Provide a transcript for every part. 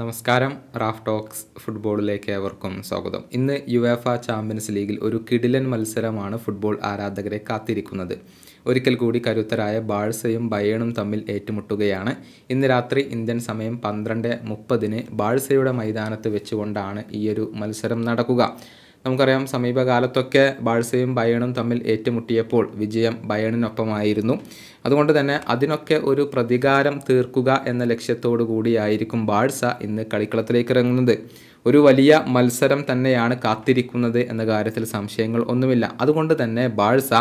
നമസ്കാരം Raf talks ഫുട്ബോളിലേക്ക് ഏവർക്കും സ്വാഗതം ഇന്ന് ആ ചാമ്പ്യൻസ് ലീഗിൽ ഒരു കിടിലൻ മത്സരമാണ് ഫുട്ബോൾ ആരാധകരെ കാത്തിരിക്കുന്നത് ഒരിക്കൽ കൂടി കരുത്തരായ ബാഴ്സയും ബയേണും തമ്മിൽ ഏറ്റുമുട്ടുകയാണ് ഇന്ന് രാത്രി ഇന്ത്യൻ സമയം പന്ത്രണ്ട് മുപ്പതിന് ബാഴ്സയുടെ മൈതാനത്ത് വെച്ചുകൊണ്ടാണ് ഈയൊരു മത്സരം നടക്കുക നമുക്കറിയാം സമീപകാലത്തൊക്കെ ബാഴ്സയും ബയണും തമ്മിൽ ഏറ്റുമുട്ടിയപ്പോൾ വിജയം ബയണിനൊപ്പമായിരുന്നു അതുകൊണ്ട് തന്നെ അതിനൊക്കെ ഒരു പ്രതികാരം തീർക്കുക എന്ന ലക്ഷ്യത്തോടു കൂടിയായിരിക്കും ബാഴ്സ ഇന്ന് കളിക്കളത്തിലേക്ക് ഇറങ്ങുന്നത് ഒരു വലിയ മത്സരം തന്നെയാണ് കാത്തിരിക്കുന്നത് എന്ന കാര്യത്തിൽ സംശയങ്ങൾ ഒന്നുമില്ല അതുകൊണ്ട് തന്നെ ബാഴ്സ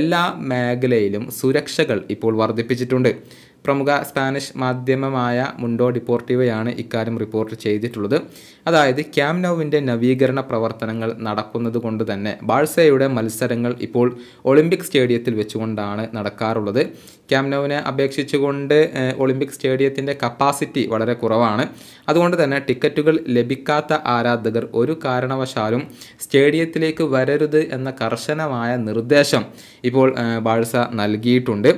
എല്ലാ മേഖലയിലും സുരക്ഷകൾ ഇപ്പോൾ വർദ്ധിപ്പിച്ചിട്ടുണ്ട് പ്രമുഖ സ്പാനിഷ് മാധ്യമമായ മുണ്ടോ ഡിപ്പോർട്ടീവയാണ് ഇക്കാര്യം റിപ്പോർട്ട് ചെയ്തിട്ടുള്ളത് അതായത് ക്യാംനോവിൻ്റെ നവീകരണ പ്രവർത്തനങ്ങൾ നടക്കുന്നത് കൊണ്ട് തന്നെ ബാഴ്സയുടെ മത്സരങ്ങൾ ഇപ്പോൾ ഒളിമ്പിക് സ്റ്റേഡിയത്തിൽ വെച്ചുകൊണ്ടാണ് നടക്കാറുള്ളത് ക്യാംനോവിനെ അപേക്ഷിച്ചുകൊണ്ട് ഒളിമ്പിക് സ്റ്റേഡിയത്തിൻ്റെ കപ്പാസിറ്റി വളരെ കുറവാണ് അതുകൊണ്ട് തന്നെ ടിക്കറ്റുകൾ ലഭിക്കാത്ത ആരാധകർ ഒരു കാരണവശാലും സ്റ്റേഡിയത്തിലേക്ക് വരരുത് എന്ന കർശനമായ നിർദ്ദേശം ഇപ്പോൾ ബാഴ്സ നൽകിയിട്ടുണ്ട്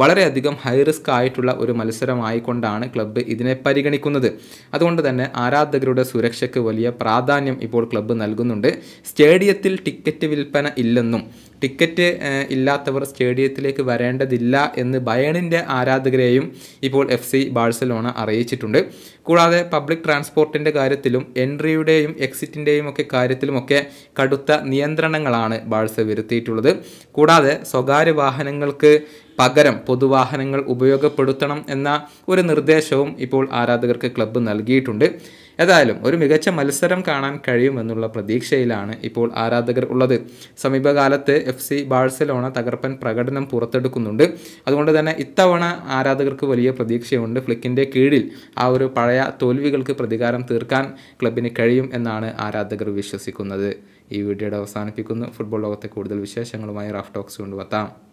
വളരെയധികം ഹൈറിസ്ക് ആയിട്ട് ആയിട്ടുള്ള ഒരു മത്സരമായിക്കൊണ്ടാണ് ക്ലബ്ബ് ഇതിനെ പരിഗണിക്കുന്നത് അതുകൊണ്ട് തന്നെ ആരാധകരുടെ സുരക്ഷയ്ക്ക് വലിയ പ്രാധാന്യം ഇപ്പോൾ ക്ലബ്ബ് നൽകുന്നുണ്ട് സ്റ്റേഡിയത്തിൽ ടിക്കറ്റ് വിൽപ്പന ഇല്ലെന്നും ടിക്കറ്റ് ഇല്ലാത്തവർ സ്റ്റേഡിയത്തിലേക്ക് വരേണ്ടതില്ല എന്ന് ബയണിൻ്റെ ആരാധകരെയും ഇപ്പോൾ എഫ് സി ബാഴ്സലോണ അറിയിച്ചിട്ടുണ്ട് കൂടാതെ പബ്ലിക് ട്രാൻസ്പോർട്ടിൻ്റെ കാര്യത്തിലും എൻട്രിയുടെയും എക്സിറ്റിൻ്റെയും ഒക്കെ കാര്യത്തിലുമൊക്കെ കടുത്ത നിയന്ത്രണങ്ങളാണ് ബാഴ്സ വരുത്തിയിട്ടുള്ളത് കൂടാതെ സ്വകാര്യ വാഹനങ്ങൾക്ക് പകരം പൊതുവാഹനങ്ങൾ ഉപയോഗപ്പെടുത്തണം എന്ന ഒരു നിർദ്ദേശവും ഇപ്പോൾ ആരാധകർക്ക് ക്ലബ്ബ് നൽകിയിട്ടുണ്ട് ഏതായാലും ഒരു മികച്ച മത്സരം കാണാൻ കഴിയുമെന്നുള്ള പ്രതീക്ഷയിലാണ് ഇപ്പോൾ ആരാധകർ ഉള്ളത് സമീപകാലത്ത് എഫ് സി ബാഴ്സലോണ തകർപ്പൻ പ്രകടനം പുറത്തെടുക്കുന്നുണ്ട് അതുകൊണ്ട് തന്നെ ഇത്തവണ ആരാധകർക്ക് വലിയ പ്രതീക്ഷയുണ്ട് ഫ്ലിക്കിൻ്റെ കീഴിൽ ആ ഒരു പഴയ തോൽവികൾക്ക് പ്രതികാരം തീർക്കാൻ ക്ലബിന് കഴിയും എന്നാണ് ആരാധകർ വിശ്വസിക്കുന്നത് ഈ വീഡിയോയുടെ അവസാനിപ്പിക്കുന്നു ഫുട്ബോൾ ലോകത്തെ കൂടുതൽ വിശേഷങ്ങളുമായി റാഫ് ടോക്സ് കൊണ്ടുവത്താം